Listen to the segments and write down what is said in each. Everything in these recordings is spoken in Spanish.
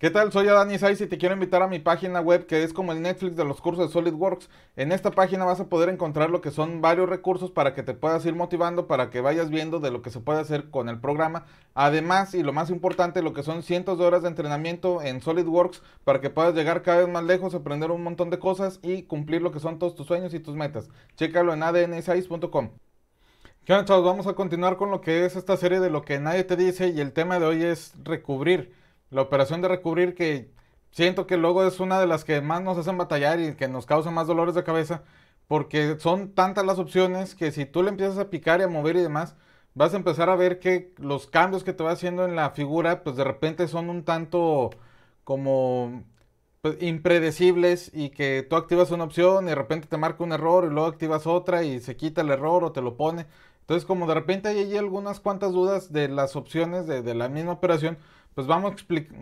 ¿Qué tal? Soy Adani Saiz y te quiero invitar a mi página web que es como el Netflix de los cursos de SolidWorks. En esta página vas a poder encontrar lo que son varios recursos para que te puedas ir motivando, para que vayas viendo de lo que se puede hacer con el programa. Además, y lo más importante, lo que son cientos de horas de entrenamiento en SolidWorks para que puedas llegar cada vez más lejos, aprender un montón de cosas y cumplir lo que son todos tus sueños y tus metas. Chécalo en adn ¿Qué chavos? Vamos a continuar con lo que es esta serie de lo que nadie te dice y el tema de hoy es recubrir. La operación de recubrir que siento que luego es una de las que más nos hacen batallar y que nos causa más dolores de cabeza, porque son tantas las opciones que si tú le empiezas a picar y a mover y demás, vas a empezar a ver que los cambios que te va haciendo en la figura, pues de repente son un tanto como pues, impredecibles y que tú activas una opción y de repente te marca un error y luego activas otra y se quita el error o te lo pone. Entonces como de repente hay algunas cuantas dudas de las opciones de la misma operación, pues vamos,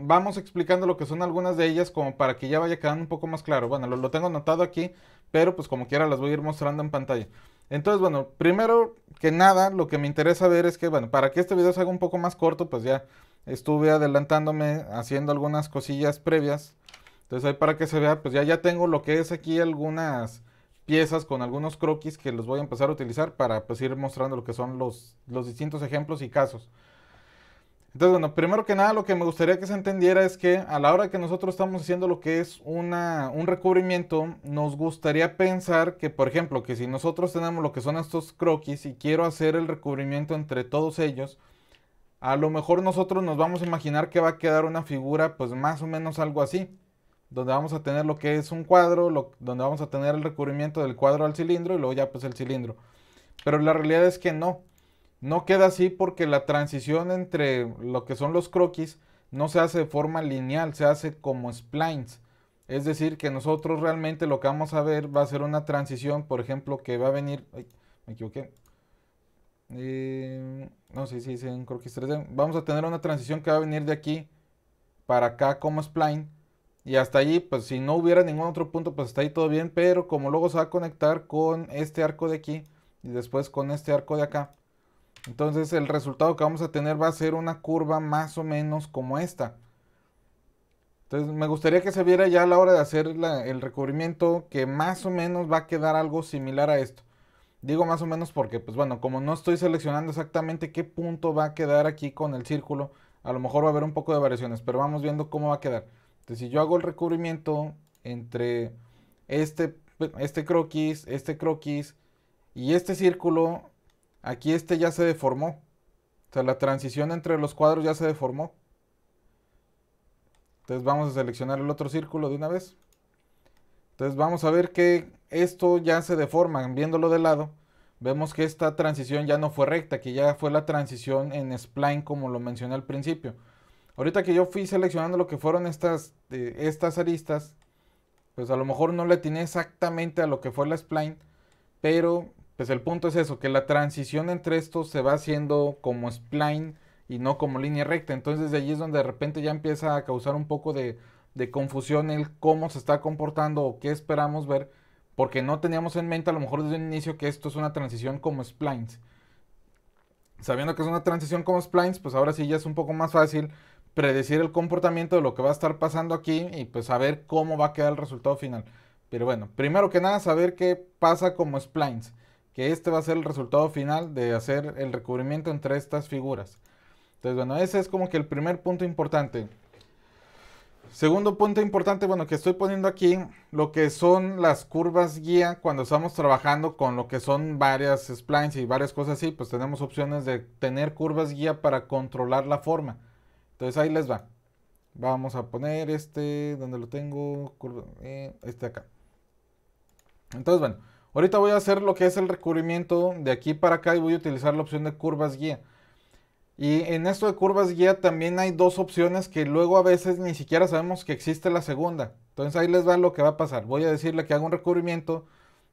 vamos explicando lo que son algunas de ellas como para que ya vaya quedando un poco más claro. Bueno, lo, lo tengo anotado aquí, pero pues como quiera las voy a ir mostrando en pantalla. Entonces, bueno, primero que nada, lo que me interesa ver es que, bueno, para que este video se haga un poco más corto, pues ya estuve adelantándome haciendo algunas cosillas previas. Entonces ahí para que se vea, pues ya, ya tengo lo que es aquí algunas piezas con algunos croquis que los voy a empezar a utilizar para pues ir mostrando lo que son los, los distintos ejemplos y casos. Entonces, bueno, primero que nada, lo que me gustaría que se entendiera es que a la hora que nosotros estamos haciendo lo que es un recubrimiento, nos gustaría pensar que, por ejemplo, que si nosotros tenemos lo que son estos croquis y quiero hacer el recubrimiento entre todos ellos, a lo mejor nosotros nos vamos a imaginar que va a quedar una figura, pues más o menos algo así, donde vamos a tener lo que es un cuadro, donde vamos a tener el recubrimiento del cuadro al cilindro y luego ya pues el cilindro. Pero la realidad es que no, no queda así porque la transición entre lo que son los croquis no se hace de forma lineal, se hace como splines. Es decir, que nosotros realmente lo que vamos a ver va a ser una transición, por ejemplo, que va a venir... Ay, me equivoqué. Em, no sé si dicen croquis 3D. Vamos a tener una transición que va a venir de aquí para acá como spline. Y hasta allí, pues si no hubiera ningún otro punto, pues está ahí todo bien. Pero como luego se va a conectar con este arco de aquí y después con este arco de acá, entonces el resultado que vamos a tener va a ser una curva más o menos como esta. Entonces me gustaría que se viera ya a la hora de hacer el recubrimiento que más o menos va a quedar algo similar a esto. Digo más o menos porque, pues bueno, como no estoy seleccionando exactamente qué punto va a quedar aquí con el círculo, a lo mejor va a haber un poco de variaciones, pero vamos viendo cómo va a quedar. Entonces si yo hago el recubrimiento entre este, este croquis, este croquis y este círculo, Aquí este ya se deformó. O sea, la transición entre los cuadros ya se deformó. Entonces vamos a seleccionar el otro círculo de una vez. Entonces vamos a ver que esto ya se deforma. Viéndolo de lado, vemos que esta transición ya no fue recta, que ya fue la transición en spline como lo mencioné al principio. Ahorita que yo fui seleccionando lo que fueron estas, eh, estas aristas, pues a lo mejor no le tiene exactamente a lo que fue la spline, pero pues el punto es eso, que la transición entre estos se va haciendo como spline y no como línea recta. Entonces de allí es donde de repente ya empieza a causar un poco de, confusión el cómo se está comportando o qué esperamos ver, porque no teníamos en mente a lo mejor desde un inicio que esto es una transición como splines. Sabiendo que es una transición como splines, pues ahora sí ya es un poco más fácil predecir el comportamiento de lo que va a estar pasando aquí y pues saber cómo va a quedar el resultado final. Pero bueno, primero que nada saber qué pasa como splines que este va a ser el resultado final de hacer el recubrimiento entre estas figuras. Entonces, bueno, ese es como que el primer punto importante. Segundo punto importante, bueno, que estoy poniendo aquí lo que son las curvas guía cuando estamos trabajando con lo que son varias splines y varias cosas así, pues tenemos opciones de tener curvas guía para controlar la forma. Entonces ahí les va. Vamos a poner este, donde lo tengo, eh, este acá. Entonces, bueno, Ahorita voy a hacer lo que es el recubrimiento de aquí para acá y voy a utilizar la opción de curvas guía. Y en esto de curvas guía también hay dos opciones que luego a veces ni siquiera sabemos que existe la segunda. Entonces ahí les va lo que va a pasar. Voy a decirle que haga un recubrimiento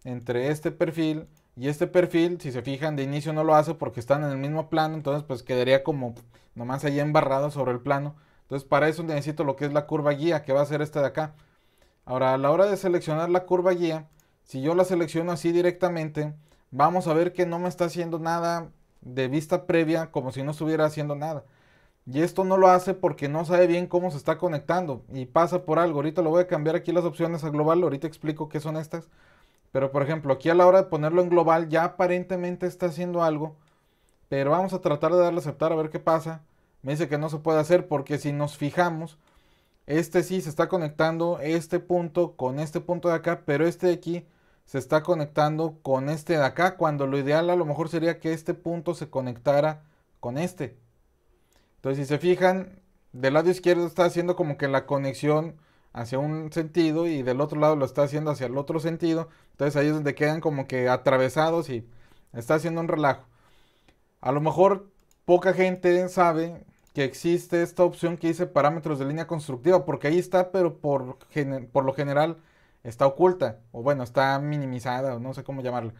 entre este perfil y este perfil. Si se fijan, de inicio no lo hace porque están en el mismo plano. Entonces pues quedaría como nomás ahí embarrado sobre el plano. Entonces para eso necesito lo que es la curva guía que va a ser esta de acá. Ahora a la hora de seleccionar la curva guía si yo la selecciono así directamente, vamos a ver que no me está haciendo nada de vista previa como si no estuviera haciendo nada. Y esto no lo hace porque no sabe bien cómo se está conectando y pasa por algo. Ahorita lo voy a cambiar aquí las opciones a global, ahorita explico qué son estas. Pero por ejemplo, aquí a la hora de ponerlo en global ya aparentemente está haciendo algo. Pero vamos a tratar de darle a aceptar a ver qué pasa. Me dice que no se puede hacer porque si nos fijamos, este sí se está conectando este punto con este punto de acá, pero este de aquí se está conectando con este de acá, cuando lo ideal a lo mejor sería que este punto se conectara con este. Entonces, si se fijan, del lado izquierdo está haciendo como que la conexión hacia un sentido y del otro lado lo está haciendo hacia el otro sentido. Entonces ahí es donde quedan como que atravesados y está haciendo un relajo. A lo mejor poca gente sabe que existe esta opción que dice parámetros de línea constructiva, porque ahí está, pero por, por lo general está oculta, o bueno, está minimizada, o no sé cómo llamarlo.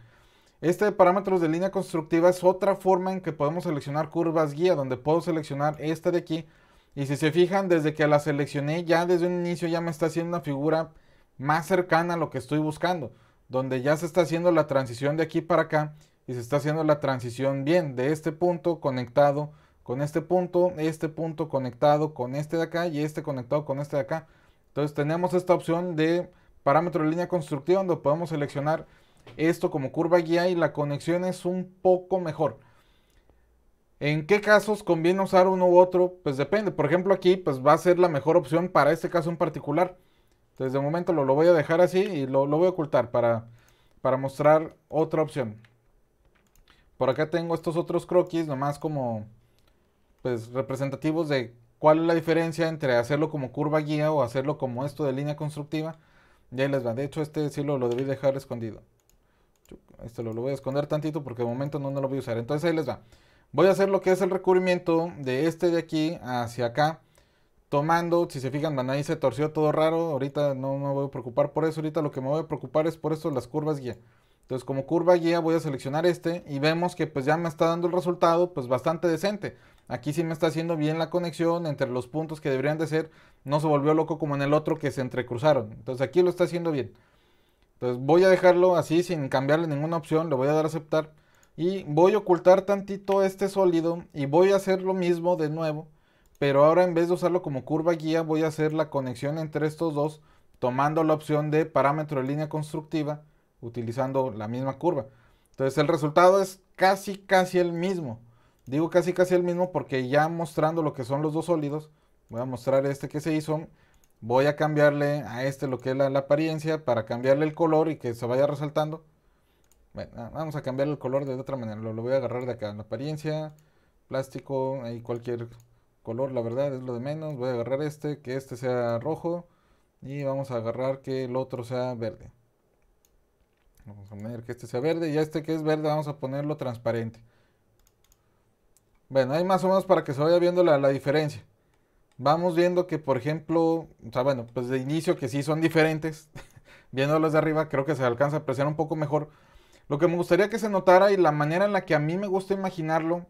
Este de parámetros de línea constructiva es otra forma en que podemos seleccionar curvas guía, donde puedo seleccionar esta de aquí. Y si se fijan, desde que la seleccioné, ya desde un inicio ya me está haciendo una figura más cercana a lo que estoy buscando. Donde ya se está haciendo la transición de aquí para acá y se está haciendo la transición bien de este punto conectado con este punto, este punto conectado con este de acá y este conectado con este de acá. Entonces tenemos esta opción de parámetro de línea constructiva donde podemos seleccionar esto como curva guía y la conexión es un poco mejor. ¿En qué casos conviene usar uno u otro? Pues depende. Por ejemplo, aquí pues va a ser la mejor opción para este caso en particular. Entonces de momento lo, voy a dejar así y lo, lo voy a ocultar para, para, mostrar otra opción. Por acá tengo estos otros croquis, nomás como pues representativos de cuál es la diferencia entre hacerlo como curva guía o hacerlo como esto de línea constructiva. Y ahí les va. De hecho, este sí lo, debí dejar escondido. Este lo, voy a esconder tantito porque de momento no, lo voy a usar. Entonces ahí les va. Voy a hacer lo que es el recubrimiento de este de aquí hacia acá. Tomando, si se fijan, ahí se torció todo raro. Ahorita no me voy a preocupar por eso. Ahorita lo que me voy a preocupar es por esto, las curvas guía. Entonces como curva guía voy a seleccionar este y vemos que pues ya me está dando el resultado pues bastante decente. Aquí sí me está haciendo bien la conexión entre los puntos que deberían de ser no se volvió loco como en el otro que se entrecruzaron. Entonces aquí lo está haciendo bien. Entonces voy a dejarlo así sin cambiarle ninguna opción, le voy a dar a aceptar. Y voy a ocultar tantito este sólido y voy a hacer lo mismo de nuevo. Pero ahora en vez de usarlo como curva guía voy a hacer la conexión entre estos dos tomando la opción de parámetro de línea constructiva utilizando la misma curva. Entonces el resultado es casi casi el mismo. Digo casi casi el mismo porque ya mostrando lo que son los dos sólidos voy a mostrar este que se hizo. Voy a cambiarle a este lo que es la, apariencia para cambiarle el color y que se vaya resaltando. Bueno, ah, vamos a cambiar el color de otra manera. Lo, voy a agarrar de acá. La apariencia, plástico, ahí cualquier color, la verdad, es lo de menos. Voy a agarrar este, que este sea rojo. Y vamos a agarrar que el otro sea verde. Vamos a poner que este sea verde. Y este que es verde vamos a ponerlo transparente. Bueno, ahí más o menos para que se vaya viendo la diferencia vamos viendo que, por ejemplo, bueno, pues de inicio que sí son diferentes, viéndolos de arriba, creo que se alcanza a apreciar un poco mejor. Lo que me gustaría que se notara y la manera en la que a mí me gusta imaginarlo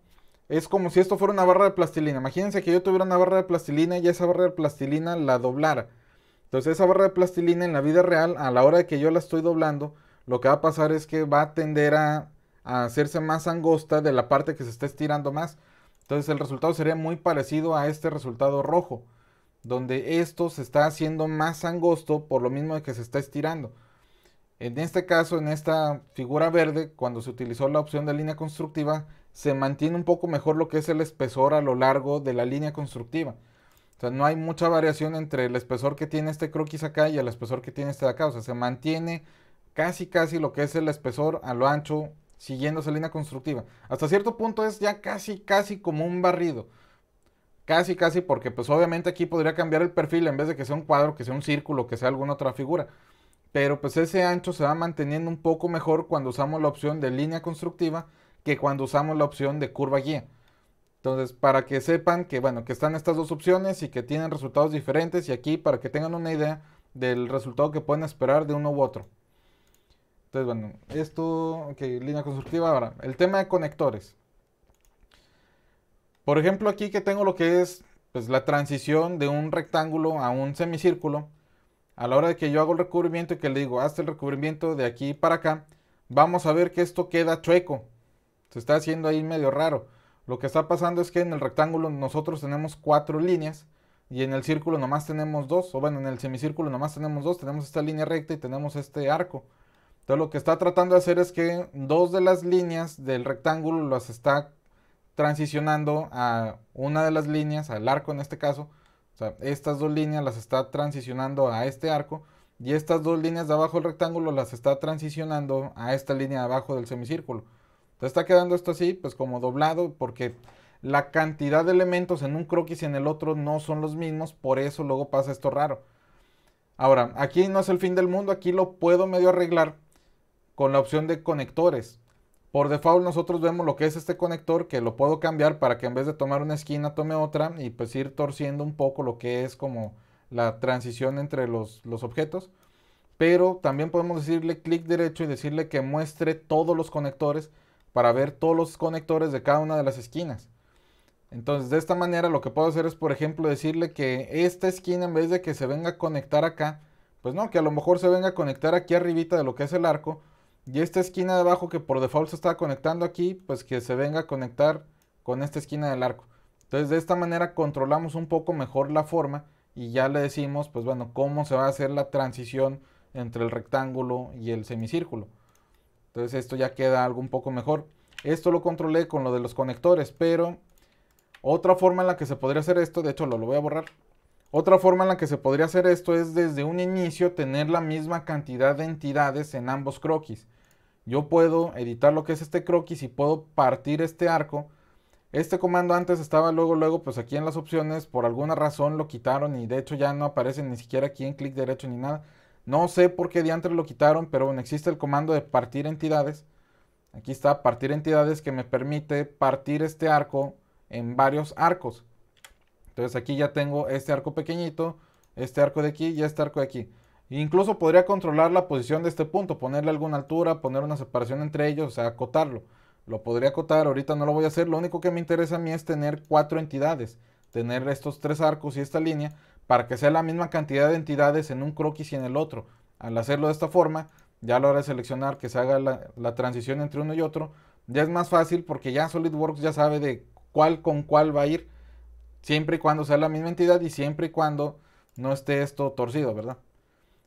es como si esto fuera una barra de plastilina. Imagínense que yo tuviera una barra de plastilina y esa barra de plastilina la doblara. Entonces esa barra de plastilina en la vida real, a la hora de que yo la estoy doblando, lo que va a pasar es que va a tender a hacerse más angosta de la parte que se está estirando más. Entonces el resultado sería muy parecido a este resultado rojo, donde esto se está haciendo más angosto por lo mismo de que se está estirando. En este caso, en esta figura verde, cuando se utilizó la opción de línea constructiva, se mantiene un poco mejor lo que es el espesor a lo largo de la línea constructiva. O sea, no hay mucha variación entre el espesor que tiene este croquis acá y el espesor que tiene este de acá. O sea, se mantiene casi casi lo que es el espesor a lo ancho siguiendo esa línea constructiva. Hasta cierto punto es ya casi, casi como un barrido. Casi, casi, porque pues obviamente aquí podría cambiar el perfil en vez de que sea un cuadro, que sea un círculo, que sea alguna otra figura. Pero pues ese ancho se va manteniendo un poco mejor cuando usamos la opción de línea constructiva que cuando usamos la opción de curva guía. Entonces, para que sepan que, bueno, que están estas dos opciones y que tienen resultados diferentes y aquí para que tengan una idea del resultado que pueden esperar de uno u otro. Entonces, bueno, esto, ok, línea constructiva. Ahora, el tema de conectores. Por ejemplo, aquí que tengo lo que es pues, la transición de un rectángulo a un semicírculo. A la hora de que yo hago el recubrimiento y que le digo, hasta el recubrimiento de aquí para acá, vamos a ver que esto queda chueco. Se está haciendo ahí medio raro. Lo que está pasando es que en el rectángulo nosotros tenemos cuatro líneas y en el círculo nomás tenemos dos, o bueno, en el semicírculo nomás tenemos dos, tenemos esta línea recta y tenemos este arco. Entonces lo que está tratando de hacer es que dos de las líneas del rectángulo las está transicionando a una de las líneas, al arco en este caso. O sea, estas dos líneas las está transicionando a este arco y estas dos líneas de abajo del rectángulo las está transicionando a esta línea de abajo del semicírculo. Entonces está quedando esto así, pues como doblado, porque la cantidad de elementos en un croquis y en el otro no son los mismos, por eso luego pasa esto raro. Ahora, aquí no es el fin del mundo, aquí lo puedo medio arreglar con la opción de conectores. Por default nosotros vemos lo que es este conector que lo puedo cambiar para que en vez de tomar una esquina tome otra y pues ir torciendo un poco lo que es como la transición entre los, los objetos. Pero también podemos decirle clic derecho y decirle que muestre todos los conectores para ver todos los conectores de cada una de las esquinas. Entonces de esta manera lo que puedo hacer es por ejemplo decirle que esta esquina en vez de que se venga a conectar acá, pues no, que a lo mejor se venga a conectar aquí arribita de lo que es el arco y esta esquina de abajo que por default se está conectando aquí, pues que se venga a conectar con esta esquina del arco. Entonces de esta manera controlamos un poco mejor la forma y ya le decimos, pues bueno, cómo se va a hacer la transición entre el rectángulo y el semicírculo. Entonces esto ya queda algo un poco mejor. Esto lo controlé con lo de los conectores, pero otra forma en la que se podría hacer esto, de hecho lo, lo voy a borrar. Otra forma en la que se podría hacer esto es desde un inicio tener la misma cantidad de entidades en ambos croquis yo puedo editar lo que es este croquis y puedo partir este arco. Este comando antes estaba luego, luego, pues aquí en las opciones, por alguna razón lo quitaron y de hecho ya no aparece ni siquiera aquí en clic derecho ni nada. No sé por qué diantres lo quitaron, pero bueno, existe el comando de partir entidades. Aquí está, partir entidades que me permite partir este arco en varios arcos. Entonces aquí ya tengo este arco pequeñito, este arco de aquí y este arco de aquí. Incluso podría controlar la posición de este punto, ponerle alguna altura, poner una separación entre ellos, o sea, acotarlo. Lo podría acotar, ahorita no lo voy a hacer. Lo único que me interesa a mí es tener cuatro entidades, tener estos tres arcos y esta línea para que sea la misma cantidad de entidades en un croquis y en el otro. Al hacerlo de esta forma, ya a la hora de seleccionar que se haga la, la transición entre uno y otro, ya es más fácil porque ya SolidWorks ya sabe de cuál con cuál va a ir, siempre y cuando sea la misma entidad y siempre y cuando no esté esto torcido, ¿verdad?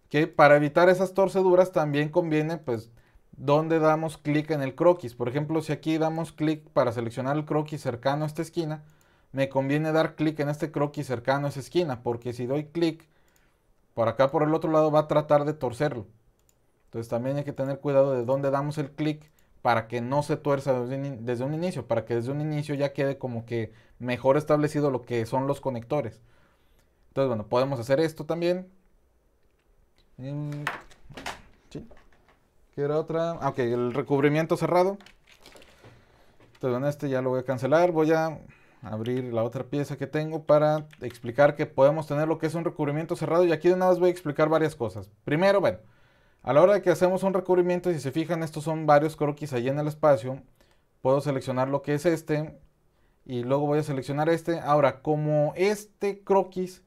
que para evitar esas torceduras también conviene pues donde damos clic en el croquis. Por ejemplo, si aquí damos clic para seleccionar el croquis cercano a esta esquina, me conviene dar clic en este croquis cercano a esa esquina, porque si doy clic por acá por el otro lado va a tratar de torcerlo. Entonces también hay que tener cuidado de dónde damos el clic para que no se tuerza desde un inicio, para que desde un inicio ya quede como que mejor establecido lo que son los conectores. Entonces, bueno, podemos hacer esto también, Em, sí. ¿Qué era otra? Ah, ok, el recubrimiento cerrado. Entonces, en este ya lo voy a cancelar. Voy a abrir la otra pieza que tengo para explicar que podemos tener lo que es un recubrimiento cerrado. Y aquí de nada voy a explicar varias cosas. Primero, bueno, a la hora de que hacemos un recubrimiento, si se fijan, estos son varios croquis allí en el espacio. Puedo seleccionar lo que es este y luego voy a seleccionar este. Ahora, como este croquis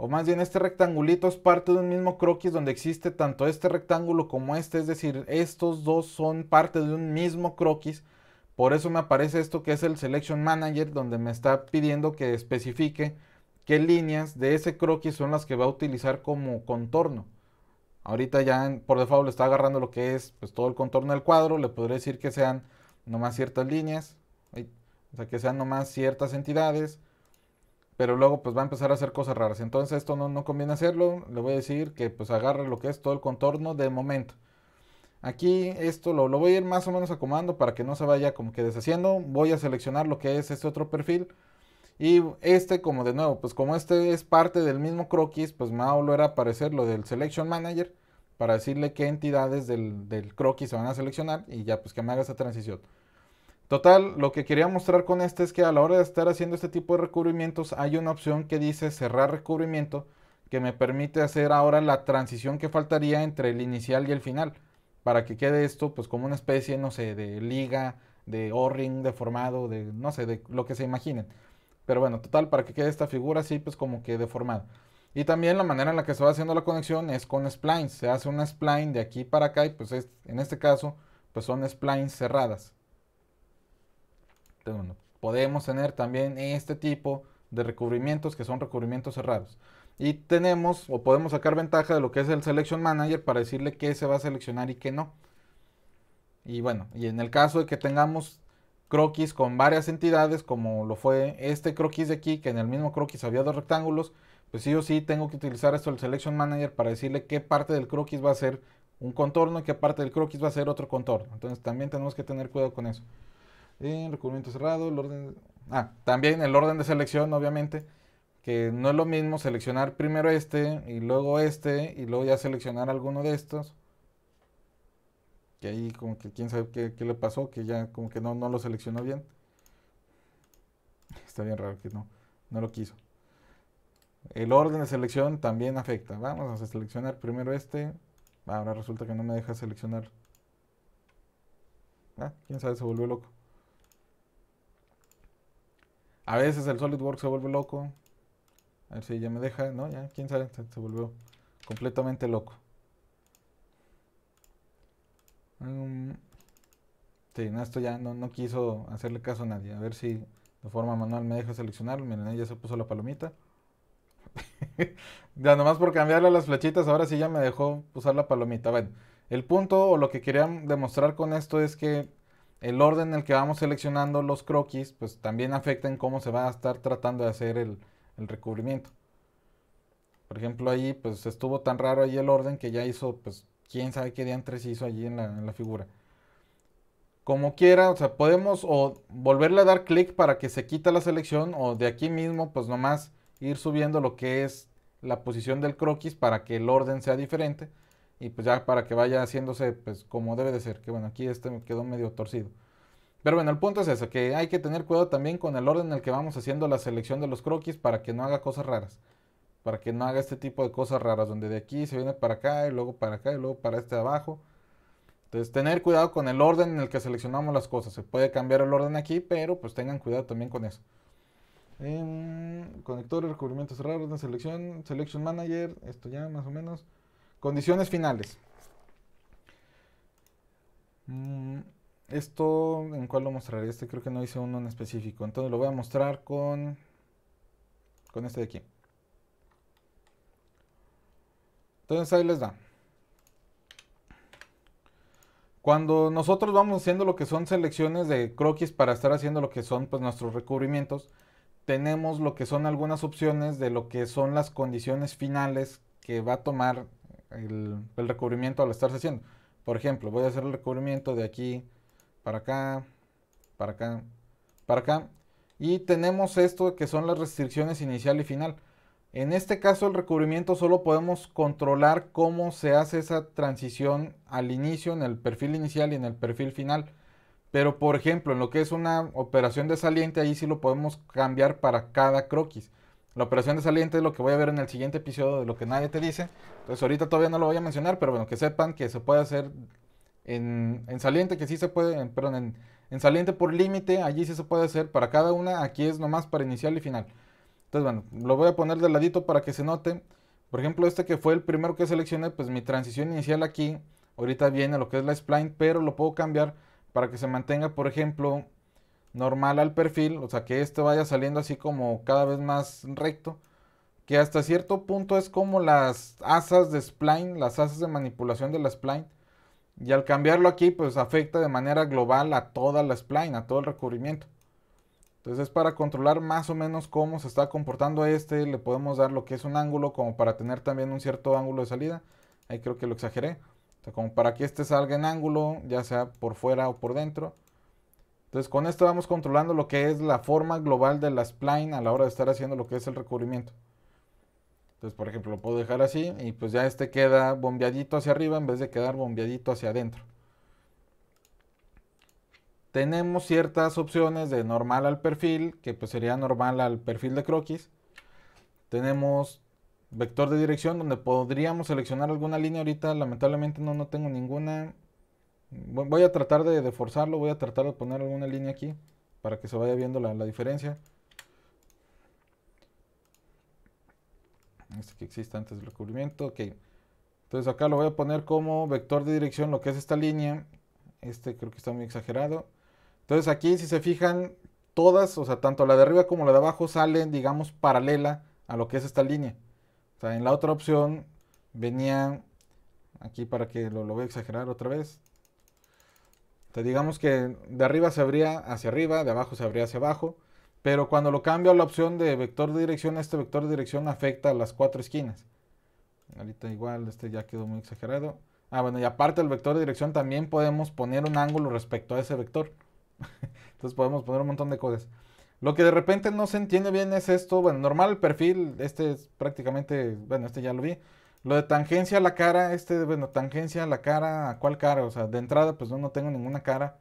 o más bien este rectangulito es parte de un mismo croquis donde existe tanto este rectángulo como este, es decir, estos dos son parte de un mismo croquis. Por eso me aparece esto que es el Selection Manager, donde me está pidiendo que especifique qué líneas de ese croquis son las que va a utilizar como contorno. Ahorita ya por default le está agarrando lo que es pues, todo el contorno del cuadro. Le podré decir que sean nomás ciertas líneas, o sea, que sean nomás ciertas entidades, pero luego pues va a empezar a hacer cosas raras. Entonces esto no, conviene hacerlo, le voy a decir que pues agarre lo que es todo el contorno de momento. Aquí esto lo, voy a ir más o menos acomodando para que no se vaya como que deshaciendo. Voy a seleccionar lo que es este otro perfil. Y este como de nuevo, pues como este es parte del mismo croquis, pues me va a volver a aparecer lo del Selection Manager para decirle qué entidades del, del croquis se van a seleccionar y ya pues que me haga esa transición. Total, lo que quería mostrar con este es que a la hora de estar haciendo este tipo de recubrimientos hay una opción que dice cerrar recubrimiento que me permite hacer ahora la transición que faltaría entre el inicial y el final para que quede esto pues como una especie, no sé, de liga, de O-ring deformado, de no sé, de lo que se imaginen. Pero bueno, total, para que quede esta figura así pues como que deformada. Y también la manera en la que se va haciendo la conexión es con splines. Se hace una spline de aquí para acá y pues en este caso pues son splines cerradas podemos tener también este tipo de recubrimientos que son recubrimientos cerrados. Y tenemos o podemos sacar ventaja de lo que es el Selection Manager para decirle que se va a seleccionar y qué no. Y bueno, y en el caso de que tengamos croquis con varias entidades, como lo fue este croquis de aquí, que en el mismo croquis había dos rectángulos, pues sí o sí tengo que utilizar esto el Selection Manager para decirle qué parte del croquis va a ser un contorno y qué parte del croquis va a ser otro contorno. Entonces también tenemos que tener cuidado con eso. En recubrimiento cerrado, el orden... Ah, también el orden de selección, obviamente, que no es lo mismo seleccionar primero este y luego este y luego ya seleccionar alguno de estos. Que ahí como que quién sabe qué, le pasó, que ya como que no, no lo seleccionó bien. Está bien raro que no, no lo quiso. El orden de selección también afecta. Vamos a seleccionar primero este. Ahora resulta que no me deja seleccionar. Ah, quién sabe, se volvió loco. A veces el SolidWorks se vuelve loco. A ver si ya me deja, ¿no? Ya, quién sabe, se, volvió completamente loco. Mm, sí, no, esto ya no, quiso hacerle caso a nadie. A ver si de forma manual me deja seleccionar. Miren, ya se puso la palomita. ya nomás por cambiarle las flechitas, ahora sí ya me dejó usar la palomita. Bueno, el punto o lo que quería demostrar con esto es que el orden en el que vamos seleccionando los croquis, pues también afecta en cómo se va a estar tratando de hacer el, recubrimiento. Por ejemplo, ahí pues estuvo tan raro ahí el orden que ya hizo, pues quién sabe qué diantres hizo allí en la, en la figura. Como quiera, o sea, podemos o volverle a dar clic para que se quita la selección o de aquí mismo pues nomás ir subiendo lo que es la posición del croquis para que el orden sea diferente y pues ya para que vaya haciéndose pues como debe de ser, que bueno, aquí este me quedó medio torcido. Pero bueno, el punto es eso, que hay que tener cuidado también con el orden en el que vamos haciendo la selección de los croquis para que no haga cosas raras. Para que no haga este tipo de cosas raras, donde de aquí se viene para acá y luego para acá y luego para este de abajo. Entonces, tener cuidado con el orden en el que seleccionamos las cosas. Se puede cambiar el orden aquí, pero pues tengan cuidado también con eso. Em, conector, recubrimiento cerrado, orden de selección, selection manager, esto ya más o menos. Condiciones finales. Mm, esto, ¿en cuál lo mostraré? Este creo que no hice uno en específico. Entonces lo voy a mostrar con, con este de aquí. Entonces ahí les da. Cuando nosotros vamos haciendo lo que son selecciones de croquis para estar haciendo lo que son pues, nuestros recubrimientos, tenemos lo que son algunas opciones de lo que son las condiciones finales que va a tomar el, recubrimiento al estarse haciendo. Por ejemplo, voy a hacer el recubrimiento de aquí para acá, para acá, para acá. Y tenemos esto que son las restricciones inicial y final. En este caso el recubrimiento solo podemos controlar cómo se hace esa transición al inicio, en el perfil inicial y en el perfil final. Pero por ejemplo, en lo que es una operación de saliente, ahí sí lo podemos cambiar para cada croquis. La operación de saliente es lo que voy a ver en el siguiente episodio de lo que nadie te dice. Entonces ahorita todavía no lo voy a mencionar, pero bueno, que sepan que se puede hacer en, saliente, que sí se puede, perdón, en, en saliente por límite, allí sí se puede hacer para cada una, aquí es nomás para inicial y final. Entonces bueno, lo voy a poner de ladito para que se note. Por ejemplo, este que fue el primero que seleccioné, pues mi transición inicial aquí, ahorita viene lo que es la spline, pero lo puedo cambiar para que se mantenga, por ejemplo, normal al perfil, o sea, que este vaya saliendo así como cada vez más recto, que hasta cierto punto es como las asas de spline, las asas de manipulación de la spline, y al cambiarlo aquí, pues afecta de manera global a toda la spline, a todo el recubrimiento. Entonces es para controlar más o menos cómo se está comportando este, le podemos dar lo que es un ángulo como para tener también un cierto ángulo de salida, ahí creo que lo exageré, como para que este salga en ángulo, ya sea por fuera o por dentro, entonces con esto vamos controlando lo que es la forma global de la spline a la hora de estar haciendo lo que es el recubrimiento. Entonces, por ejemplo, lo puedo dejar así y pues ya este queda bombeadito hacia arriba en vez de quedar bombeadito hacia adentro. Tenemos ciertas opciones de normal al perfil, que pues sería normal al perfil de croquis. Tenemos vector de dirección donde podríamos seleccionar alguna línea. Ahorita lamentablemente no, no tengo ninguna. Voy a tratar de, forzarlo, voy a tratar de poner alguna línea aquí para que se vaya viendo la, diferencia. Este que existe antes del recubrimiento, ok. Entonces acá lo voy a poner como vector de dirección lo que es esta línea. Este creo que está muy exagerado. Entonces aquí si se fijan, todas, o sea, tanto la de arriba como la de abajo salen, digamos, paralela a lo que es esta línea. O sea, en la otra opción venía, aquí para que lo, lo voy a exagerar otra vez, digamos que de arriba se abría hacia arriba, de abajo se abría hacia abajo, pero cuando lo cambio a la opción de vector de dirección, este vector de dirección afecta a las cuatro esquinas. Ahorita igual, este ya quedó muy exagerado. Ah, bueno, y aparte del vector de dirección también podemos poner un ángulo respecto a ese vector. Entonces podemos poner un montón de cosas. Lo que de repente no se entiende bien es esto. Bueno, normal el perfil, este es prácticamente, bueno, este ya lo vi. Lo de tangencia a la cara, este, bueno, tangencia a la cara, ¿a cuál cara? O sea, de entrada, pues no, tengo ninguna cara.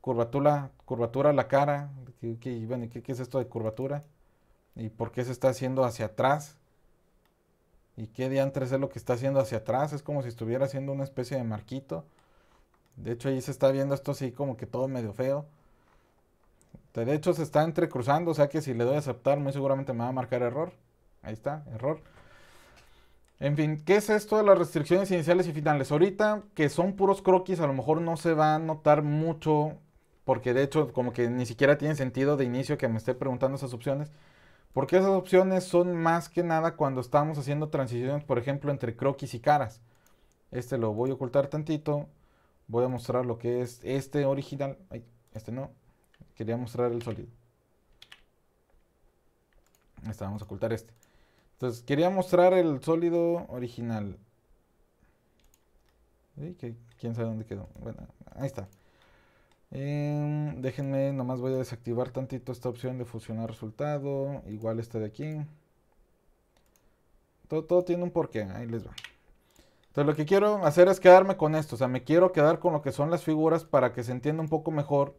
Curvatura, curvatura a la cara. ¿Qué, qué, bueno, ¿qué, es esto de curvatura? ¿Y por qué se está haciendo hacia atrás? ¿Y qué diantres es lo que está haciendo hacia atrás? Es como si estuviera haciendo una especie de marquito. De hecho, ahí se está viendo esto así como que todo medio feo. De hecho, se está entrecruzando, o sea que si le doy a aceptar, muy seguramente me va a marcar error. Ahí está, error. En fin, ¿qué es esto de las restricciones iniciales y finales? Ahorita que son puros croquis, a lo mejor no se va a notar mucho, porque de hecho como que ni siquiera tiene sentido de inicio que me esté preguntando esas opciones, porque esas opciones son más que nada cuando estamos haciendo transiciones, por ejemplo, entre croquis y caras. Este lo voy a ocultar tantito, voy a mostrar lo que es este original, Ay, este no, quería mostrar el sólido. Está vamos a ocultar este. Entonces, quería mostrar el sólido original. ¿Quién sabe dónde quedó? Bueno, ahí está. Em, déjenme, nomás voy a desactivar tantito esta opción de fusionar resultado. Igual esta de aquí. Todo, todo tiene un porqué, ahí les va. Entonces lo que quiero hacer es quedarme con esto. O sea, me quiero quedar con lo que son las figuras para que se entienda un poco mejor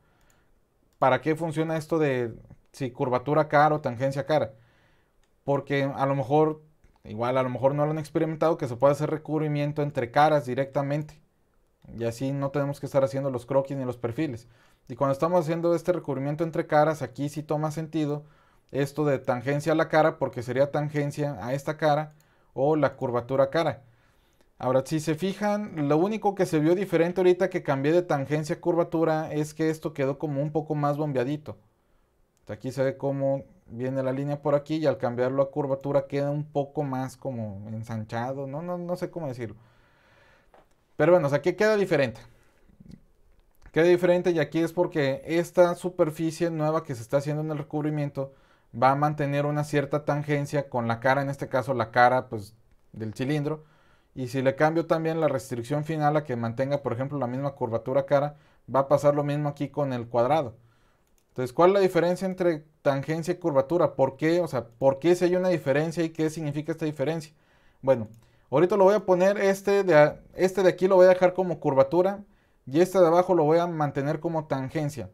para qué funciona esto de si curvatura cara o tangencia cara porque a lo mejor, igual a lo mejor no lo han experimentado, que se puede hacer recubrimiento entre caras directamente. Y así no tenemos que estar haciendo los croquis ni los perfiles. Y cuando estamos haciendo este recubrimiento entre caras, aquí sí toma sentido esto de tangencia a la cara, porque sería tangencia a esta cara o la curvatura cara. Ahora, si se fijan, lo único que se vio diferente ahorita que cambié de tangencia a curvatura es que esto quedó como un poco más bombeadito. Este, aquí se ve cómo viene la línea por aquí y al cambiarlo a curvatura queda un poco más como ensanchado, no, no, sé cómo decirlo. Pero bueno, o sea, aquí queda diferente. Queda diferente y aquí es porque esta superficie nueva que se está haciendo en el recubrimiento va a mantener una cierta tangencia con la cara, en este caso la cara pues, del cilindro. Y si le cambio también la restricción final a que mantenga, por ejemplo, la misma curvatura cara, va a pasar lo mismo aquí con el cuadrado. Entonces, ¿cuál es la diferencia entre tangencia y curvatura? ¿Por qué? O sea, ¿por qué si hay una diferencia y qué significa esta diferencia? Bueno, ahorita lo voy a poner este de, este de aquí lo voy a dejar como curvatura y este de abajo lo voy a mantener como tangencia.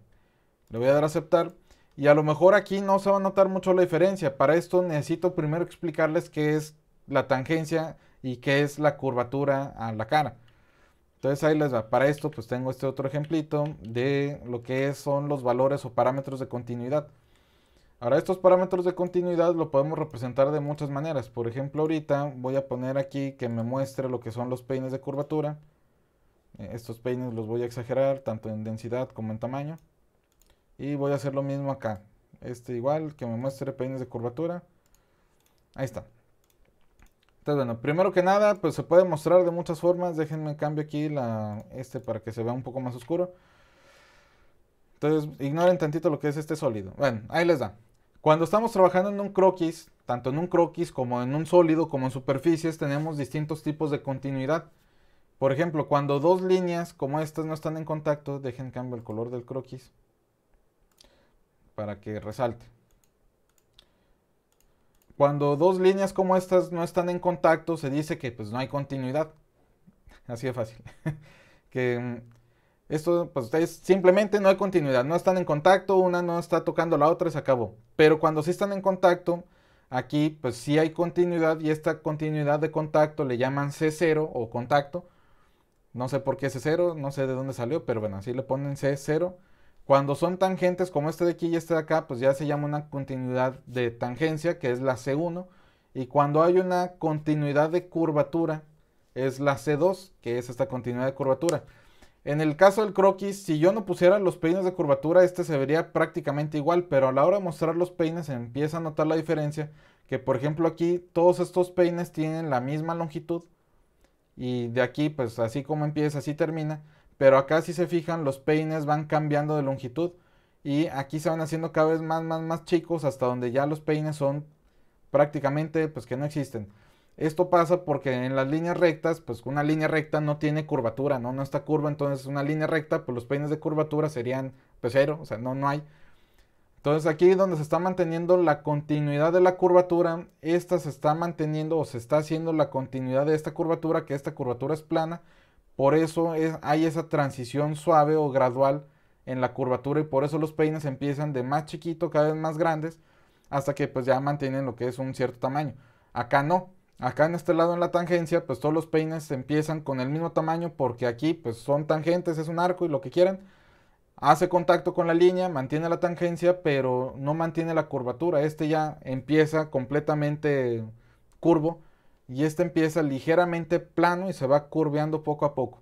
Le voy a dar a aceptar. Y a lo mejor aquí no se va a notar mucho la diferencia. Para esto necesito primero explicarles qué es la tangencia y qué es la curvatura a la cara. Entonces ahí les va. Para esto pues tengo este otro ejemplito de lo que son los valores o parámetros de continuidad. Ahora estos parámetros de continuidad lo podemos representar de muchas maneras. Por ejemplo ahorita voy a poner aquí que me muestre lo que son los peines de curvatura. Eh, estos peines los voy a exagerar tanto en densidad como en tamaño. Y voy a hacer lo mismo acá. Este igual que me muestre peines de curvatura. Ahí está bueno, primero que nada, pues se puede mostrar de muchas formas. Déjenme cambio aquí la, este para que se vea un poco más oscuro. Entonces, ignoren tantito lo que es este sólido. Bueno, ahí les da. Cuando estamos trabajando en un croquis, tanto en un croquis como en un sólido, como en superficies, tenemos distintos tipos de continuidad. Por ejemplo, cuando dos líneas como estas no están en contacto, dejen cambio el color del croquis para que resalte. Cuando dos líneas como estas no están en contacto, se dice que pues no hay continuidad. Así de fácil. que mm, esto pues simplemente no hay continuidad, no están en contacto, una no está tocando la otra, se acabó. Pero cuando sí están en contacto, aquí pues sí hay continuidad y esta continuidad de contacto le llaman C0 o contacto. No sé por qué C0, no sé de dónde salió, pero bueno, así le ponen C0. Cuando son tangentes como este de aquí y este de acá, pues ya se llama una continuidad de tangencia, que es la C1. Y cuando hay una continuidad de curvatura, es la C2, que es esta continuidad de curvatura. En el caso del croquis, si yo no pusiera los peines de curvatura, este se vería prácticamente igual, pero a la hora de mostrar los peines se empieza a notar la diferencia, que por ejemplo aquí todos estos peines tienen la misma longitud, y de aquí pues así como empieza, así termina, pero acá si se fijan, los peines van cambiando de longitud y aquí se van haciendo cada vez más, más, más chicos hasta donde ya los peines son prácticamente pues que no existen. Esto pasa porque en las líneas rectas, pues una línea recta no tiene curvatura, ¿no? No está curva, entonces una línea recta, pues los peines de curvatura serían pues cero, o sea, no, no hay. Entonces aquí donde se está manteniendo la continuidad de la curvatura, esta se está manteniendo o se está haciendo la continuidad de esta curvatura, que esta curvatura es plana, por eso hay esa transición suave o gradual en la curvatura y por eso los peines empiezan de más chiquito, cada vez más grandes, hasta que pues ya mantienen lo que es un cierto tamaño. Acá no, acá en este lado en la tangencia pues todos los peines empiezan con el mismo tamaño porque aquí pues son tangentes, es un arco y lo que quieran. Hace contacto con la línea, mantiene la tangencia, pero no mantiene la curvatura. Este ya empieza completamente curvo y este empieza ligeramente plano y se va curveando poco a poco.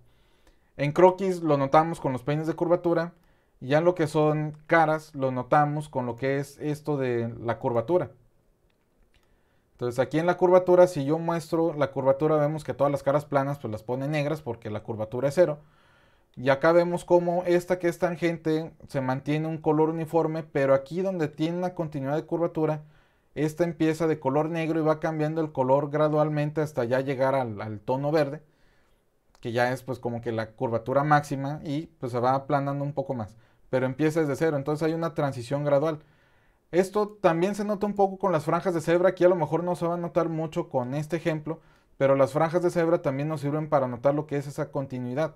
En croquis lo notamos con los peines de curvatura, y ya en lo que son caras lo notamos con lo que es esto de la curvatura. Entonces aquí en la curvatura, si yo muestro la curvatura, vemos que todas las caras planas pues las pone negras porque la curvatura es cero. Y acá vemos como esta que es tangente se mantiene un color uniforme, pero aquí donde tiene una continuidad de curvatura, esta empieza de color negro y va cambiando el color gradualmente hasta ya llegar al, tono verde, que ya es pues como que la curvatura máxima y pues se va aplanando un poco más. Pero empieza desde cero, entonces hay una transición gradual. Esto también se nota un poco con las franjas de cebra, aquí a lo mejor no se va a notar mucho con este ejemplo, pero las franjas de cebra también nos sirven para notar lo que es esa continuidad.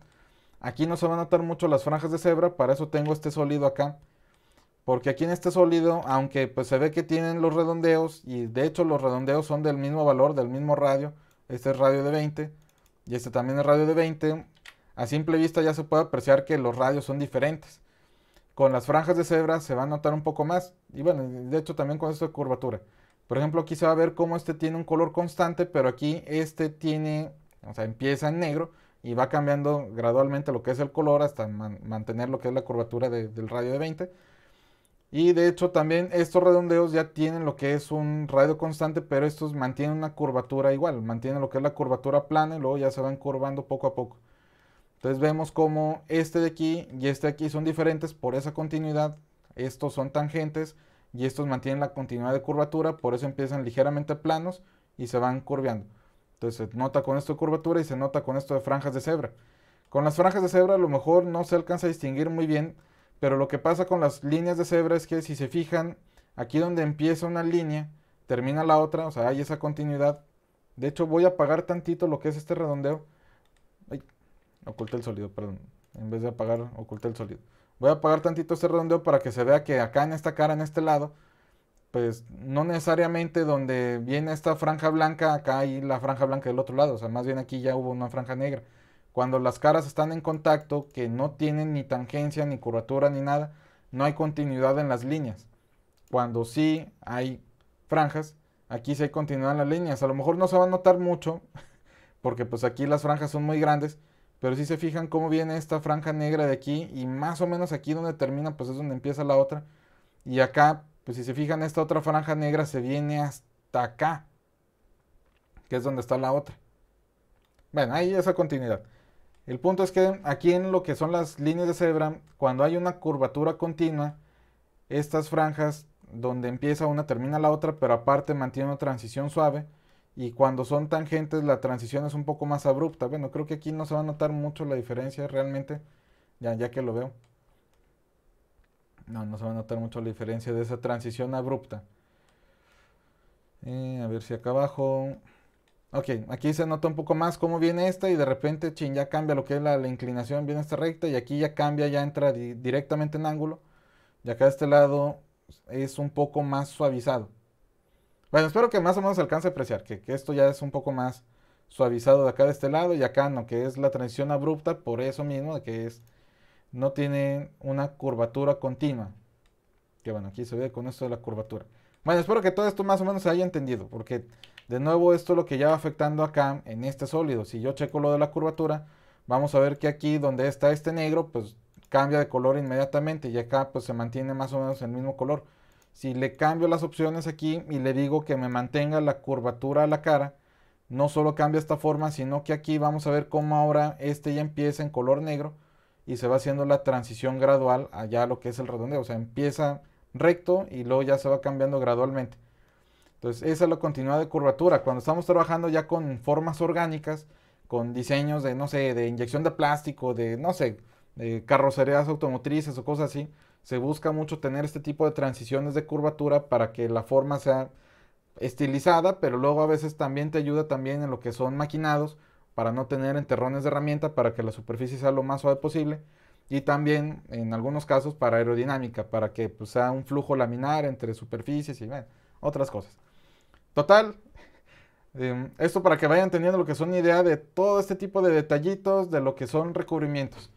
Aquí no se van a notar mucho las franjas de cebra, para eso tengo este sólido acá porque aquí en este sólido, aunque pues se ve que tienen los redondeos, y de hecho los redondeos son del mismo valor, del mismo radio, este es radio de 20, y este también es radio de 20, a simple vista ya se puede apreciar que los radios son diferentes. Con las franjas de cebra se va a notar un poco más, y bueno, de hecho también con esta curvatura. Por ejemplo, aquí se va a ver cómo este tiene un color constante, pero aquí este tiene, o sea, empieza en negro y va cambiando gradualmente lo que es el color hasta mantener lo que es la curvatura del radio de 20 y de hecho también estos redondeos ya tienen lo que es un radio constante, pero estos mantienen una curvatura igual, mantienen lo que es la curvatura plana y luego ya se van curvando poco a poco. Entonces vemos como este de aquí y este de aquí son diferentes por esa continuidad, estos son tangentes y estos mantienen la continuidad de curvatura, por eso empiezan ligeramente planos y se van curveando. Entonces se nota con esto de curvatura y se nota con esto de franjas de cebra. Con las franjas de cebra a lo mejor no se alcanza a distinguir muy bien pero lo que pasa con las líneas de cebra es que si se fijan, aquí donde empieza una línea, termina la otra, o sea, hay esa continuidad. De hecho, voy a apagar tantito lo que es este redondeo. Ay, oculté el sólido, perdón. En vez de apagar, oculté el sólido. Voy a apagar tantito este redondeo para que se vea que acá en esta cara, en este lado, pues no necesariamente donde viene esta franja blanca, acá hay la franja blanca del otro lado. O sea, más bien aquí ya hubo una franja negra. Cuando las caras están en contacto, que no tienen ni tangencia, ni curvatura, ni nada, no hay continuidad en las líneas. Cuando sí hay franjas, aquí sí hay continuidad en las líneas. A lo mejor no se va a notar mucho, porque pues aquí las franjas son muy grandes, pero si se fijan cómo viene esta franja negra de aquí y más o menos aquí donde termina, pues es donde empieza la otra. Y acá, pues si se fijan, esta otra franja negra se viene hasta acá, que es donde está la otra. Bueno, ahí esa continuidad. El punto es que aquí en lo que son las líneas de cebra, cuando hay una curvatura continua, estas franjas donde empieza una termina la otra, pero aparte mantiene una transición suave. Y cuando son tangentes la transición es un poco más abrupta. Bueno, creo que aquí no se va a notar mucho la diferencia realmente, ya, ya que lo veo. No, no se va a notar mucho la diferencia de esa transición abrupta. Eh, a ver si acá abajo... Ok, aquí se nota un poco más cómo viene esta y de repente, chin, ya cambia lo que es la, inclinación, viene esta recta y aquí ya cambia, ya entra directamente en ángulo. Y acá de este lado es un poco más suavizado. Bueno, espero que más o menos alcance a apreciar, que, esto ya es un poco más suavizado de acá de este lado y acá no, que es la transición abrupta por eso mismo, de que es, no tiene una curvatura continua. Que bueno, aquí se ve con esto de la curvatura. Bueno, espero que todo esto más o menos se haya entendido, porque... De nuevo, esto es lo que ya va afectando acá en este sólido. Si yo checo lo de la curvatura, vamos a ver que aquí donde está este negro, pues cambia de color inmediatamente y acá pues se mantiene más o menos el mismo color. Si le cambio las opciones aquí y le digo que me mantenga la curvatura a la cara, no solo cambia esta forma, sino que aquí vamos a ver cómo ahora este ya empieza en color negro y se va haciendo la transición gradual allá lo que es el redondeo. O sea, empieza recto y luego ya se va cambiando gradualmente. Entonces, esa es la continuidad de curvatura. Cuando estamos trabajando ya con formas orgánicas, con diseños de, no sé, de inyección de plástico, de, no sé, de carrocerías automotrices o cosas así, se busca mucho tener este tipo de transiciones de curvatura para que la forma sea estilizada, pero luego a veces también te ayuda también en lo que son maquinados para no tener enterrones de herramienta, para que la superficie sea lo más suave posible y también en algunos casos para aerodinámica, para que pues, sea un flujo laminar entre superficies y otras cosas. Total, em, esto para que vayan teniendo lo que son idea de todo este tipo de detallitos, de lo que son recubrimientos.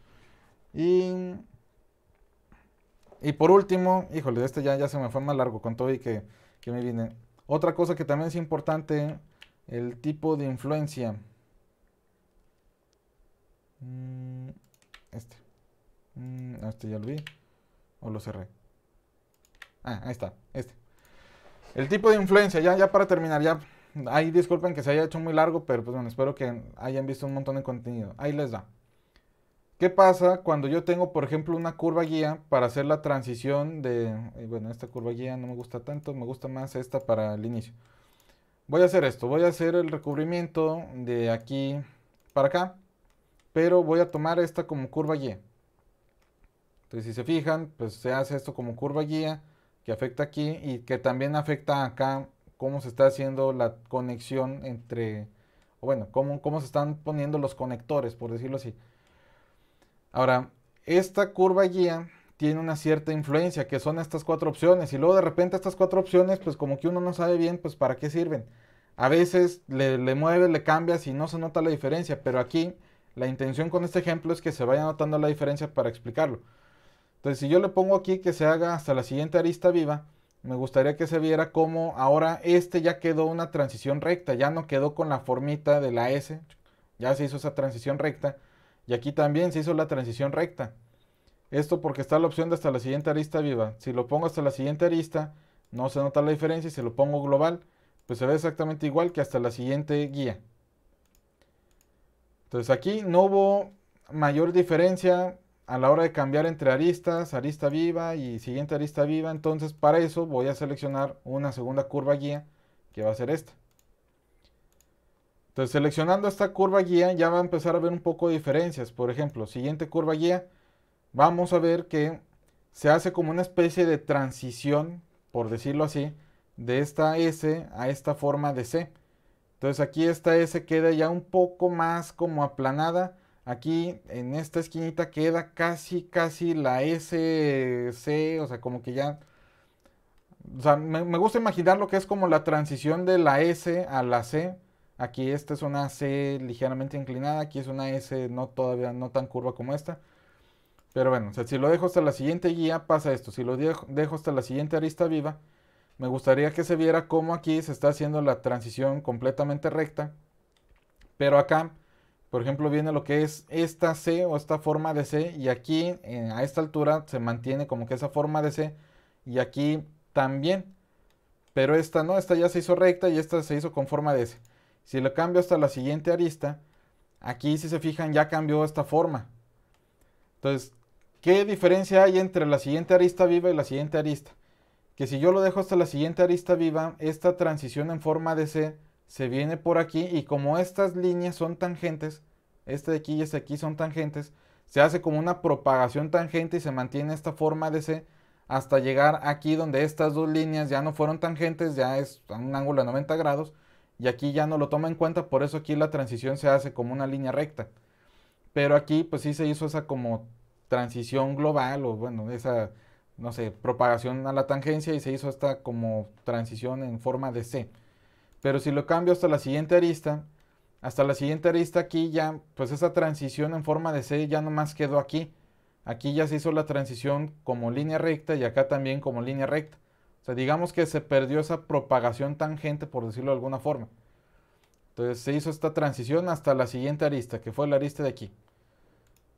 Y, por último, híjole, este ya, ya se me fue más largo con todo y que, que me viene. Otra cosa que también es importante, el tipo de influencia. Mm, este. Mm, este ya lo vi. O lo cerré. Ah, ahí está. Este. El tipo de influencia, ya, ya para terminar, ya ahí disculpen que se haya hecho muy largo, pero pues bueno, espero que hayan visto un montón de contenido. Ahí les da. ¿Qué pasa cuando yo tengo, por ejemplo, una curva guía para hacer la transición de, eh, bueno, esta curva guía no me gusta tanto, me gusta más esta para el inicio. Voy a hacer esto, voy a hacer el recubrimiento de aquí para acá, pero voy a tomar esta como curva guía. Entonces, si se fijan, pues se hace esto como curva guía que afecta aquí y que también afecta acá cómo se está haciendo la conexión entre, bueno, cómo, cómo se están poniendo los conectores, por decirlo así. Ahora, esta curva guía tiene una cierta influencia, que son estas cuatro opciones, y luego de repente estas cuatro opciones, pues como que uno no sabe bien, pues para qué sirven. A veces le, le mueves, le cambias y no se nota la diferencia, pero aquí la intención con este ejemplo es que se vaya notando la diferencia para explicarlo. Entonces, si yo le pongo aquí que se haga hasta la siguiente arista viva, me gustaría que se viera como ahora este ya quedó una transición recta, ya no quedó con la formita de la S, ya se hizo esa transición recta, y aquí también se hizo la transición recta. Esto porque está la opción de hasta la siguiente arista viva. Si lo pongo hasta la siguiente arista, no se nota la diferencia. Y si lo pongo global, pues se ve exactamente igual que hasta la siguiente guía. Entonces aquí no hubo mayor diferencia a la hora de cambiar entre aristas, arista viva y siguiente arista viva, entonces para eso voy a seleccionar una segunda curva guía que va a ser esta. Entonces seleccionando esta curva guía ya va a empezar a ver un poco de diferencias. Por ejemplo, siguiente curva guía, vamos a ver que se hace como una especie de transición, por decirlo así, de esta S a esta forma de C. Entonces aquí esta S queda ya un poco más como aplanada aquí en esta esquinita queda casi, casi la S, C. o sea, como que ya... O sea, me, gusta imaginar lo que es como la transición de la S a la C. Aquí esta es una C ligeramente inclinada, aquí es una S no todavía no tan curva como esta. Pero bueno, si lo dejo hasta la siguiente guía pasa esto. Si lo dejo, dejo hasta la siguiente arista viva, me gustaría que se viera cómo aquí se está haciendo la transición completamente recta. Pero acá por ejemplo, viene lo que es esta C o esta forma de C y aquí a esta altura se mantiene como que esa forma de C y aquí también. Pero esta no, esta ya se hizo recta y esta se hizo con forma de C. Si lo cambio hasta la siguiente arista, aquí si se fijan ya cambió esta forma. Entonces, ¿qué diferencia hay entre la siguiente arista viva y la siguiente arista? Que si yo lo dejo hasta la siguiente arista viva, esta transición en forma de C se viene por aquí y como estas líneas son tangentes, este de aquí y este de aquí son tangentes, se hace como una propagación tangente y se mantiene esta forma de C hasta llegar aquí donde estas dos líneas ya no fueron tangentes, ya es un ángulo de 90 grados y aquí ya no lo toma en cuenta, por eso aquí la transición se hace como una línea recta. Pero aquí pues sí se hizo esa como transición global o bueno, esa, no sé, propagación a la tangencia y se hizo esta como transición en forma de C. Pero si lo cambio hasta la siguiente arista, hasta la siguiente arista aquí ya, pues esa transición en forma de C ya nomás quedó aquí. Aquí ya se hizo la transición como línea recta y acá también como línea recta. O sea, digamos que se perdió esa propagación tangente, por decirlo de alguna forma. Entonces se hizo esta transición hasta la siguiente arista, que fue la arista de aquí.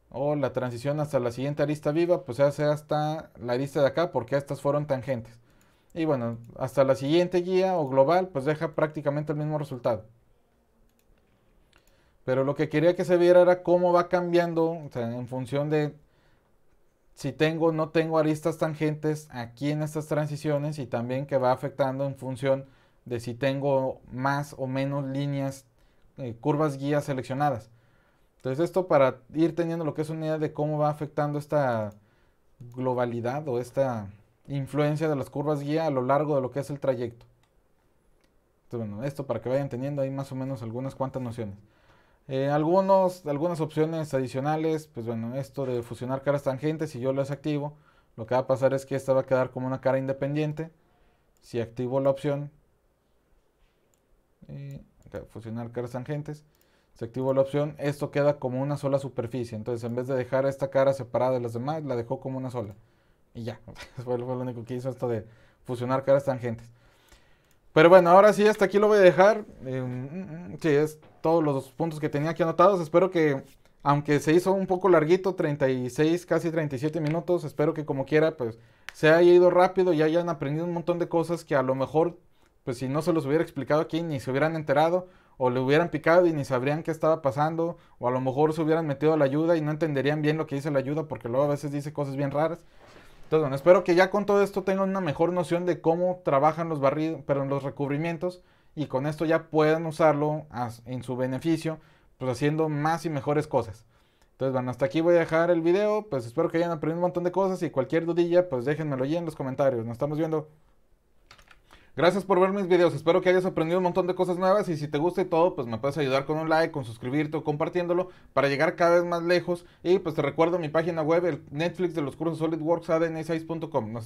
O la transición hasta la siguiente arista viva, pues se hace hasta la arista de acá, porque estas fueron tangentes. Y bueno, hasta la siguiente guía o global, pues deja prácticamente el mismo resultado. Pero lo que quería que se viera era cómo va cambiando, en función de si tengo o no tengo aristas tangentes aquí en estas transiciones y también que va afectando en función de si tengo más o menos líneas, eh, curvas guías seleccionadas. Entonces esto para ir teniendo lo que es una idea de cómo va afectando esta globalidad o esta influencia de las curvas guía a lo largo de lo que es el trayecto. esto para que vayan teniendo ahí más o menos algunas cuantas nociones. Eh, algunos, algunas opciones adicionales, pues bueno, esto de fusionar caras tangentes, si yo las activo, lo que va a pasar es que esta va a quedar como una cara independiente. Si activo la opción, eh, fusionar caras tangentes, si activo la opción, esto queda como una sola superficie. Entonces, en vez de dejar esta cara separada de las demás, la dejó como una sola. Y ya, fue, lo único que hizo esto de fusionar caras tangentes. Pero bueno, ahora sí, hasta aquí lo voy a dejar. Eh, mm, mm, mm, sí, es todos los puntos que tenía aquí anotados. Espero que, aunque se hizo un poco larguito, 36, casi 37 minutos, espero que como quiera, pues se haya ido rápido y hayan aprendido un montón de cosas que a lo mejor, pues si no se los hubiera explicado aquí, ni se hubieran enterado o le hubieran picado y ni sabrían qué estaba pasando, o a lo mejor se hubieran metido a la ayuda y no entenderían bien lo que dice la ayuda, porque luego a veces dice cosas bien raras. Entonces, bueno, espero que ya con todo esto tengan una mejor noción de cómo trabajan los barridos, pero los recubrimientos y con esto ya puedan usarlo en su beneficio, pues haciendo más y mejores cosas. Entonces, bueno, hasta aquí voy a dejar el video, pues espero que hayan aprendido un montón de cosas y cualquier dudilla, pues déjenmelo ahí en los comentarios. Nos estamos viendo. Gracias por ver mis videos, espero que hayas aprendido un montón de cosas nuevas y si te gusta todo, pues me puedes ayudar con un like, con suscribirte o compartiéndolo para llegar cada vez más lejos y pues te recuerdo mi página web, el Netflix de los cursos SolidWorks, adn6.com.